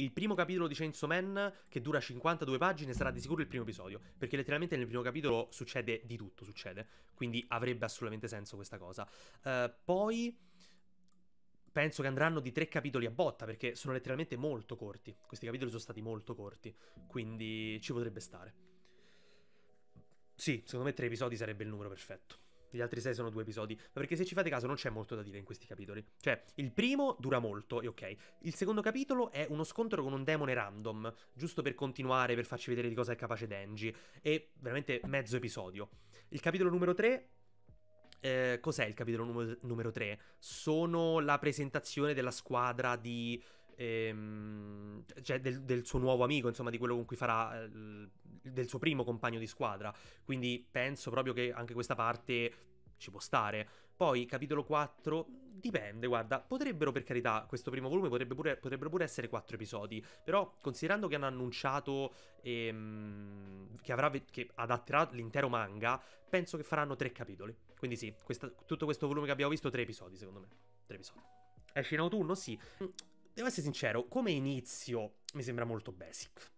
Il primo capitolo di Chainsaw Man, che dura 52 pagine, sarà di sicuro il primo episodio, perché letteralmente nel primo capitolo succede di tutto, succede, quindi avrebbe assolutamente senso questa cosa. Uh, poi penso che andranno di tre capitoli a botta, perché sono letteralmente molto corti, questi capitoli sono stati molto corti, quindi ci potrebbe stare. Sì, secondo me tre episodi sarebbe il numero perfetto. Gli altri sei sono due episodi. Ma perché se ci fate caso non c'è molto da dire in questi capitoli. Cioè, il primo dura molto, e ok. Il secondo capitolo è uno scontro con un demone random, giusto per continuare, per farci vedere di cosa è capace Denji. E veramente mezzo episodio. Il capitolo numero 3 eh, cos'è il capitolo num numero 3? Sono la presentazione della squadra di... Ehm, cioè del, del, suo nuovo amico, insomma, di quello con cui farà... Eh, del suo primo compagno di squadra. Quindi penso proprio che anche questa parte ci può stare. Poi capitolo 4, dipende, guarda, potrebbero per carità, questo primo volume potrebbe pure, potrebbero pure essere 4 episodi, però considerando che hanno annunciato ehm, che, avrà, che adatterà l'intero manga, penso che faranno 3 capitoli. Quindi sì, questa, tutto questo volume che abbiamo visto, 3 episodi secondo me. 3 episodi. Esce in autunno? Sì. Mm, devo essere sincero, come inizio mi sembra molto basic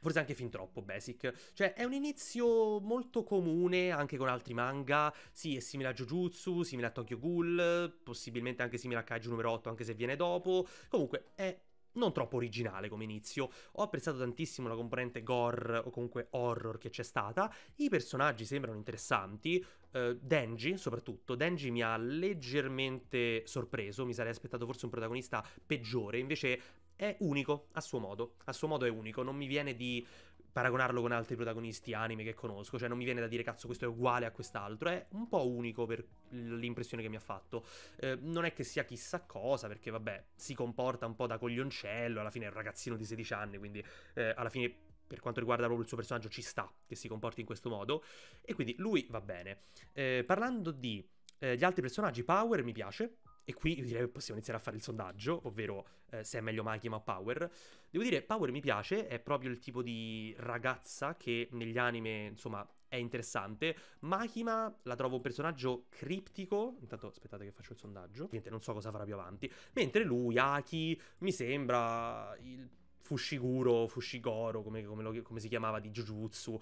forse anche fin troppo basic. Cioè, è un inizio molto comune anche con altri manga. Sì, è simile a Jujutsu, simile a Tokyo Ghoul, possibilmente anche simile a Kaiju numero 8, anche se viene dopo. Comunque, è non troppo originale come inizio. Ho apprezzato tantissimo la componente gore o comunque horror che c'è stata. I personaggi sembrano interessanti. Uh, Denji, soprattutto, Denji mi ha leggermente sorpreso. Mi sarei aspettato forse un protagonista peggiore. Invece è unico, a suo modo. A suo modo è unico, non mi viene di paragonarlo con altri protagonisti anime che conosco, cioè non mi viene da dire cazzo questo è uguale a quest'altro, è un po' unico per l'impressione che mi ha fatto. Eh, non è che sia chissà cosa, perché vabbè, si comporta un po' da coglioncello, alla fine è un ragazzino di 16 anni, quindi eh, alla fine per quanto riguarda proprio il suo personaggio ci sta che si comporti in questo modo, e quindi lui va bene. Eh, parlando di eh, gli altri personaggi, Power mi piace, e qui direi che possiamo iniziare a fare il sondaggio, ovvero eh, se è meglio Makima o Power. Devo dire, Power mi piace, è proprio il tipo di ragazza che negli anime, insomma, è interessante. Makima la trovo un personaggio criptico. Intanto aspettate che faccio il sondaggio. Niente, non so cosa farà più avanti. Mentre lui, Aki, mi sembra il Fushiguro, Fushigoro, come, come, lo, come, si chiamava di Jujutsu,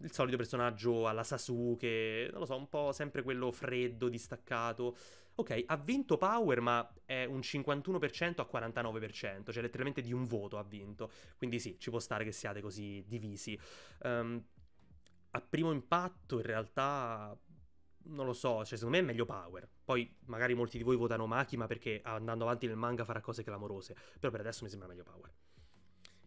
il solito personaggio alla Sasuke, non lo so, un po' sempre quello freddo, distaccato ok, ha vinto Power, ma è un 51% a 49%, cioè letteralmente di un voto ha vinto. Quindi sì, ci può stare che siate così divisi. Um, a primo impatto, in realtà, non lo so, cioè secondo me è meglio Power. Poi magari molti di voi votano Makima perché andando avanti nel manga farà cose clamorose, però per adesso mi sembra meglio Power.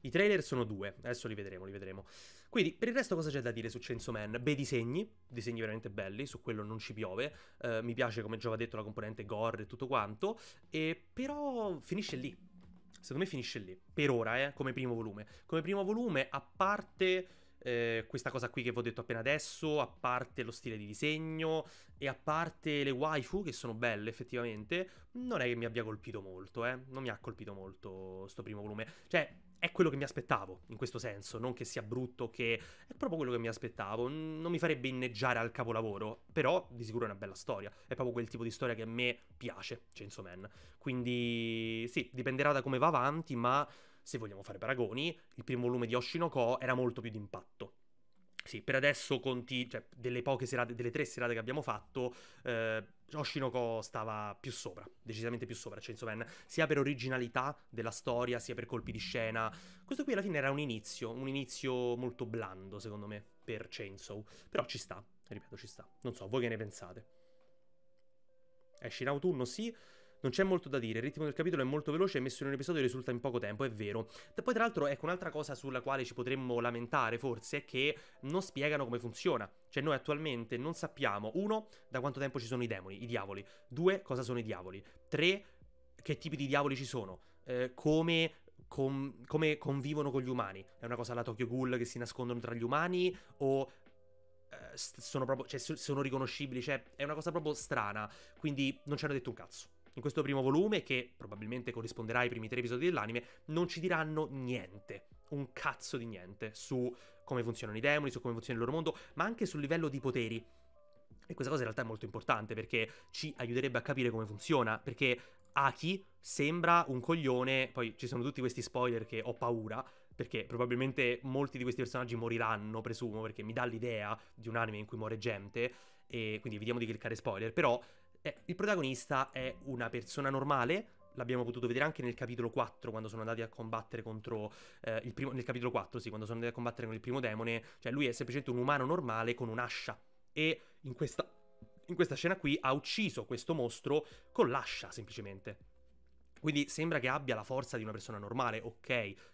I trailer sono due, adesso li vedremo, li vedremo. Quindi, per il resto, cosa c'è da dire su Chainsaw Man? Bei disegni, disegni veramente belli, su quello non ci piove. Eh, mi piace, come già ho detto, la componente gore e tutto quanto. E però finisce lì. Secondo me finisce lì. Per ora, eh, come primo volume. Come primo volume, a parte. Eh, questa cosa qui che vi ho detto appena adesso, a parte lo stile di disegno e a parte le waifu che sono belle effettivamente, non è che mi abbia colpito molto, eh. Non mi ha colpito molto sto primo volume. Cioè, è quello che mi aspettavo in questo senso, non che sia brutto, che è proprio quello che mi aspettavo, non mi farebbe inneggiare al capolavoro, però di sicuro è una bella storia, è proprio quel tipo di storia che a me piace, Chainsaw Man. Quindi sì, dipenderà da come va avanti, ma se vogliamo fare paragoni, il primo volume di Oshinoko era molto più d'impatto sì, per adesso conti, cioè, delle poche serate, delle tre serate che abbiamo fatto, eh, Oshinoko stava più sopra, decisamente più sopra Chainsaw cioè, Man, sia per originalità della storia, sia per colpi di scena. Questo qui alla fine era un inizio, un inizio molto blando, secondo me, per Chainsaw, però ci sta, ripeto, ci sta. Non so, voi che ne pensate? Esce in autunno, sì. Non c'è molto da dire, il ritmo del capitolo è molto veloce, è messo in un episodio risulta in poco tempo, è vero. Da poi tra l'altro ecco un'altra cosa sulla quale ci potremmo lamentare forse è che non spiegano come funziona. Cioè noi attualmente non sappiamo, uno, da quanto tempo ci sono i demoni, i diavoli, due, cosa sono i diavoli, tre, che tipi di diavoli ci sono, eh, come Com- come convivono con gli umani. È una cosa alla Tokyo Ghoul che si nascondono tra gli umani o eh, sono proprio, cioè, sono riconoscibili, cioè è una cosa proprio strana, quindi non ci hanno detto un cazzo in questo primo volume, che probabilmente corrisponderà ai primi tre episodi dell'anime, non ci diranno niente, un cazzo di niente, su come funzionano i demoni, su come funziona il loro mondo, ma anche sul livello di poteri. E questa cosa in realtà è molto importante perché ci aiuterebbe a capire come funziona, perché Aki sembra un coglione, poi ci sono tutti questi spoiler che ho paura, perché probabilmente molti di questi personaggi moriranno, presumo, perché mi dà l'idea di un anime in cui muore gente, e quindi evitiamo di cliccare spoiler, però eh, il protagonista è una persona normale, l'abbiamo potuto vedere anche nel capitolo 4 quando sono andati a combattere contro eh, il primo nel capitolo 4 sì quando sono andati a combattere con il primo demone cioè lui è semplicemente un umano normale con un'ascia e in questa, in questa scena qui ha ucciso questo mostro con l'ascia semplicemente quindi sembra che abbia la forza di una persona normale, ok,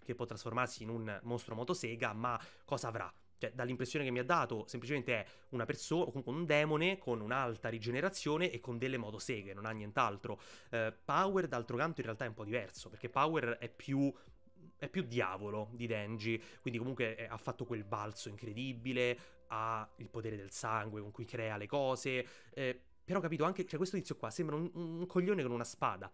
che può trasformarsi in un mostro motosega, ma cosa avrà? cioè dall'impressione che mi ha dato, semplicemente è una persona, comunque un demone con un'alta rigenerazione e con delle motoseghe, non ha nient'altro. Eh, Power, d'altro canto, in realtà è un po' diverso, perché Power è più è più diavolo di Denji, quindi comunque è, eh, ha fatto quel balzo incredibile, ha il potere del sangue con cui crea le cose, eh, però capito anche, cioè questo tizio qua sembra un, un, coglione con una spada,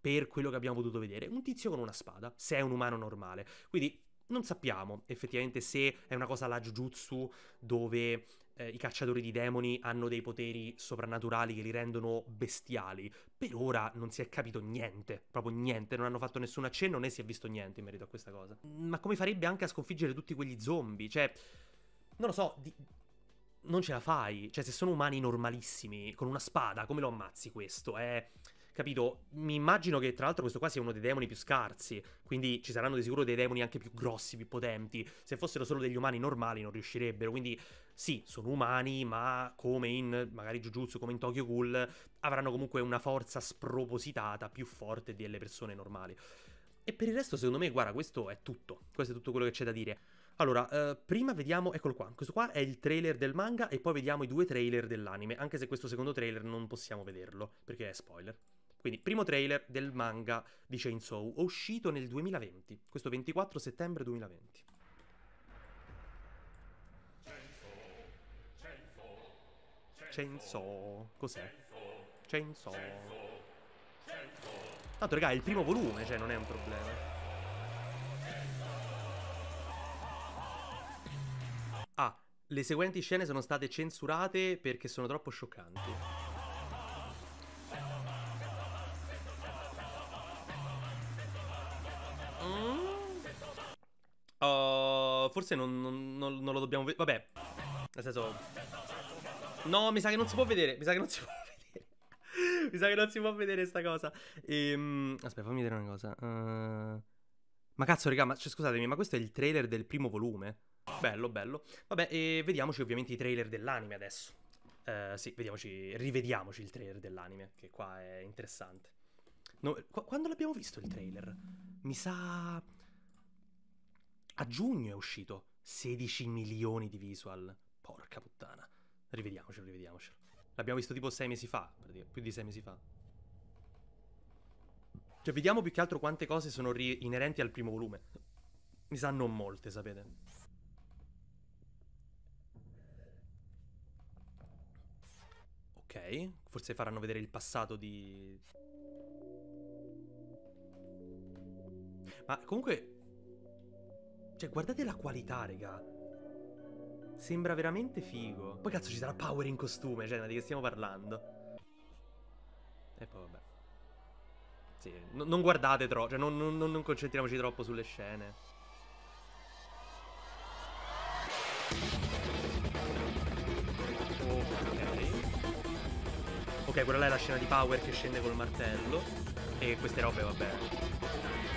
per quello che abbiamo potuto vedere, un tizio con una spada, se è un umano normale, quindi non sappiamo effettivamente se è una cosa alla Jujutsu dove eh, i cacciatori di demoni hanno dei poteri soprannaturali che li rendono bestiali. Per ora non si è capito niente, proprio niente, non hanno fatto nessun accenno né si è visto niente in merito a questa cosa. Ma come farebbe anche a sconfiggere tutti quegli zombie? Cioè, non lo so, di... non ce la fai. Cioè, se sono umani normalissimi, con una spada, come lo ammazzi questo? È... Eh capito? Mi immagino che tra l'altro questo qua sia uno dei demoni più scarsi, quindi ci saranno di sicuro dei demoni anche più grossi, più potenti. Se fossero solo degli umani normali non riuscirebbero, quindi sì, sono umani, ma come in magari Jujutsu, come in Tokyo Ghoul, avranno comunque una forza spropositata più forte delle persone normali. E per il resto, secondo me, guarda, questo è tutto. Questo è tutto quello che c'è da dire. Allora, eh, prima vediamo, eccolo qua, questo qua è il trailer del manga e poi vediamo i due trailer dell'anime, anche se questo secondo trailer non possiamo vederlo, perché è spoiler. Quindi, primo trailer del manga di Chainsaw, uscito nel 2020, questo 24 settembre 2020. Chainsaw, cos'è? Chainsaw. Tanto, raga, è il primo volume, cioè non è un problema. Ah, le seguenti scene sono state censurate perché sono troppo scioccanti. forse non, non, non, non lo dobbiamo vedere. Vabbè. Nel senso... No, mi sa che non si può vedere. Mi sa che non si può vedere. mi sa che non si può vedere sta cosa. Ehm, aspetta, fammi vedere una cosa. Uh... Ma cazzo, raga, ma, cioè, scusatemi, ma questo è il trailer del primo volume? Bello, bello. Vabbè, e vediamoci ovviamente i trailer dell'anime adesso. Uh, sì, vediamoci, rivediamoci il trailer dell'anime, che qua è interessante. No, qu quando l'abbiamo visto il trailer? Mi sa... A giugno è uscito 16 milioni di visual. Porca puttana. Rivediamocelo, rivediamocelo. L'abbiamo visto tipo sei mesi fa, più di sei mesi fa. Cioè, vediamo più che altro quante cose sono inerenti al primo volume. Mi sa non molte, sapete. Ok, forse faranno vedere il passato di... Ma comunque cioè, guardate la qualità, raga. Sembra veramente figo. Poi cazzo ci sarà Power in costume, cioè, di che stiamo parlando? E poi vabbè. Sì, non guardate troppo, cioè non, non, non concentriamoci troppo sulle scene. Ok, quella là è la scena di Power che scende col martello. E queste robe, vabbè.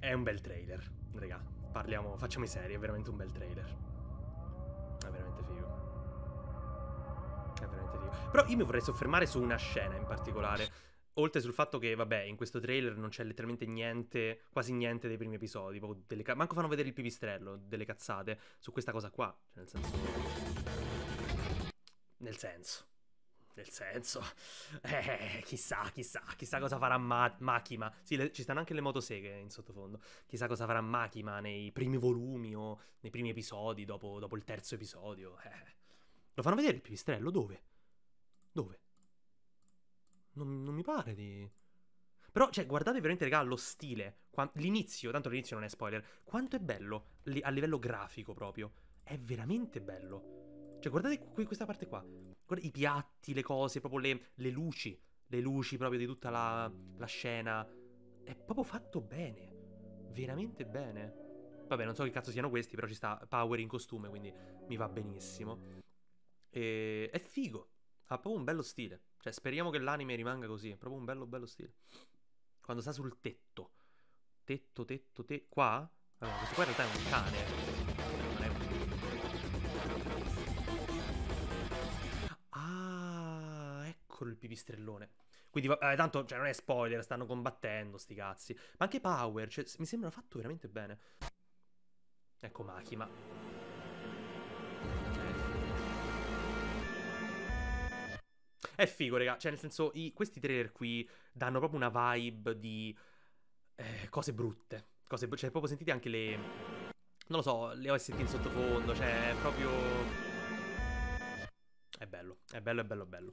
È un bel trailer, raga. Parliamo, facciamo i seri, è veramente un bel trailer. È veramente figo. È veramente figo. Però io mi vorrei soffermare su una scena in particolare. Oltre sul fatto che, vabbè, in questo trailer non c'è letteralmente niente, quasi niente dei primi episodi. Ca- manco fanno vedere il pipistrello, delle cazzate su questa cosa qua. Cioè, nel senso. Nel senso. Nel senso, eh, chissà, chissà, chissà cosa farà Ma- Makima. Sì, le, ci stanno anche le motoseghe in sottofondo. Chissà cosa farà Makima nei primi volumi o nei primi episodi, dopo, dopo il terzo episodio. Eh. Lo fanno vedere il pipistrello? Dove? Dove? Non, non mi pare di... Però, cioè, guardate veramente, raga, lo stile. L'inizio, tanto l'inizio non è spoiler. Quanto è bello a livello grafico proprio. È veramente bello. Cioè, guardate qui, questa parte qua. Guarda, i piatti, le cose, proprio le, le luci, le luci proprio di tutta la, la scena. È proprio fatto bene. Veramente bene. Vabbè, non so che cazzo siano questi, però ci sta Power in costume, quindi mi va benissimo. E... È figo. Ha proprio un bello stile. Cioè, speriamo che l'anime rimanga così. È proprio un bello, bello stile. Quando sta sul tetto. Tetto, tetto, te. Qua? Allora, questo qua in realtà è un cane. pipistrellone. Quindi, eh, tanto, cioè, non è spoiler, stanno combattendo, sti cazzi. Ma anche Power, cioè, mi sembra fatto veramente bene. Ecco Makima. È figo, raga. Cioè, nel senso, i, questi trailer qui danno proprio una vibe di eh, cose brutte. Cose, cioè, proprio sentite anche le... Non lo so, le OST in sottofondo, cioè, è proprio... È bello, è bello, è bello, bello.